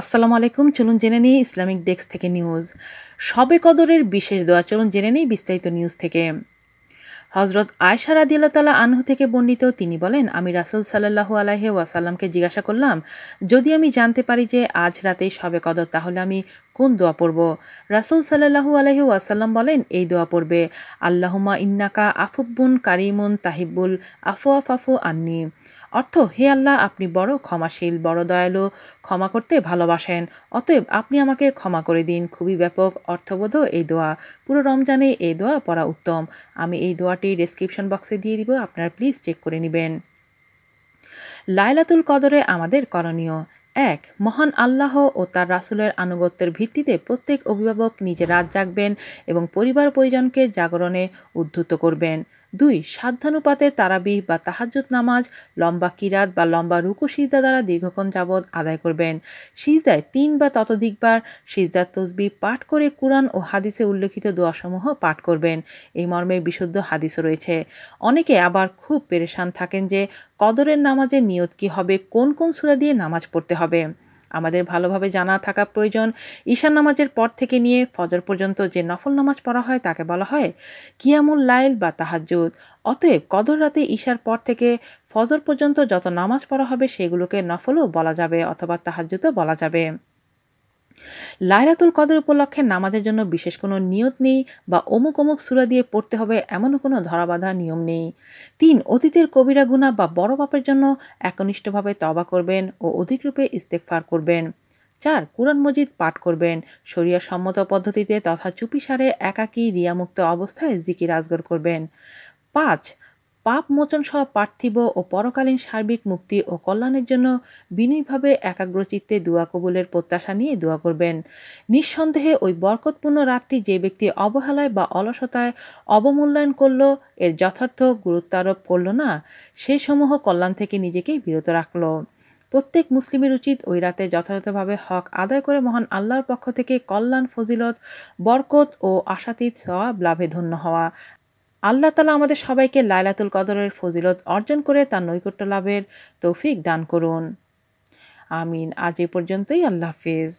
আসসালামু আলাইকুম চলুন জেনে নিই ইসলামিক ডেস্ক থেকে নিউজ সবে কদরের বিশেষ দোয়া চলুন জেনে নিই বিস্তারিত নিউজ থেকে হজরত আয়সা রাদিয়াল্লাহ আনহু থেকে বর্ণিত তিনি বলেন আমি রাসুল সাল্লাহু আলাহে ওয়াসাল্লামকে জিজ্ঞাসা করলাম যদি আমি জানতে পারি যে আজ রাতেই সবে কদর তাহলে আমি কোন দোয়া পড়ব রাসুল সাল্লাহু আলহি ওয়াসাল্লাম বলেন এই দোয়া পড়বে আল্লাহমা ইন্নাকা আফুব্বুন কারিমুন তাহিবুল আফু আফু আন্নি অর্থ হে আল্লাহ আপনি বড় ক্ষমাশীল বড় দয়ালু ক্ষমা করতে ভালোবাসেন অতএব আপনি আমাকে ক্ষমা করে দিন খুবই ব্যাপক অর্থবোধ এই দোয়া পুরো রমজানে এই দোয়া পড়া উত্তম আমি এই দোয়াটি ডেসক্রিপশন বক্সে দিয়ে দিব আপনারা প্লিজ চেক করে নেবেন লাইলাতুল কদরে আমাদের করণীয় এক মহান আল্লাহ ও তার রাসুলের আনুগত্যের ভিত্তিতে প্রত্যেক অভিভাবক নিজে রাত জাগবেন এবং পরিবার পরিজনকে জাগরণে উদ্ধুত করবেন দুই সাধ্যানুপাতে তারাবিহ বা তাহাজ্জুদ নামাজ লম্বা কিরাত বা লম্বা রুকু সিজদা দ্বারা দীর্ঘক্ষণ যাবৎ আদায় করবেন সিজদায় তিন বা ততোধিকবার সিজদার তসবি পাঠ করে কোরআন ও হাদিসে উল্লেখিত দোয়াসমূহ পাঠ করবেন এই মর্মে বিশুদ্ধ হাদিসও রয়েছে অনেকে আবার খুব পেরেশান থাকেন যে কদরের নামাজের নিয়ত কি হবে কোন কোন সুরা দিয়ে নামাজ পড়তে হবে আমাদের ভালোভাবে জানা থাকা প্রয়োজন ঈশান নামাজের পর থেকে নিয়ে ফজর পর্যন্ত যে নফল নামাজ পড়া হয় তাকে বলা হয় কিয়ামুল লাইল বা তাহাজুদ অতএব কদর রাতে ঈশার পর থেকে ফজর পর্যন্ত যত নামাজ পড়া হবে সেগুলোকে নফলও বলা যাবে অথবা তাহাজুদও বলা যাবে লাইলাতুল কদর উপলক্ষে নামাজের জন্য বিশেষ কোনো নিয়ত নেই বা অমুক অমুক সুরা দিয়ে পড়তে হবে এমনও কোনো ধরাবাধা নিয়ম নেই তিন অতীতের কবিরা গুণা বা বড় বাপের জন্য একনিষ্ঠভাবে তবা করবেন ও অধিকরূপে ইস্তেকফার করবেন চার কুরআন মজিদ পাঠ করবেন শরিয়া সম্মত পদ্ধতিতে তথা চুপিসারে একাকী রিয়ামুক্ত অবস্থায় জিকির আজগর করবেন পাঁচ পাপ মোচন সহ পার্থিব ও পরকালীন সার্বিক মুক্তি ও কল্যাণের জন্য বিনয়ভাবে একাগ্রচিত্তে দোয়া কবুলের প্রত্যাশা নিয়ে দোয়া করবেন নিঃসন্দেহে ওই বরকতপূর্ণ রাতটি যে ব্যক্তি অবহেলায় বা অলসতায় অবমূল্যায়ন করল এর যথার্থ গুরুত্বারোপ করল না সে সমূহ কল্যাণ থেকে নিজেকেই বিরত রাখল প্রত্যেক মুসলিমের উচিত ওই রাতে যথাযথভাবে হক আদায় করে মহান আল্লাহর পক্ষ থেকে কল্যাণ ফজিলত বরকত ও আশাতীত হওয়া লাভে ধন্য হওয়া আল্লাহ তালা আমাদের সবাইকে লাইলাতুল কদরের ফজিলত অর্জন করে তার নৈকট্য লাভের তৌফিক দান করুন আমিন আজ এ পর্যন্তই আল্লাহ হাফিজ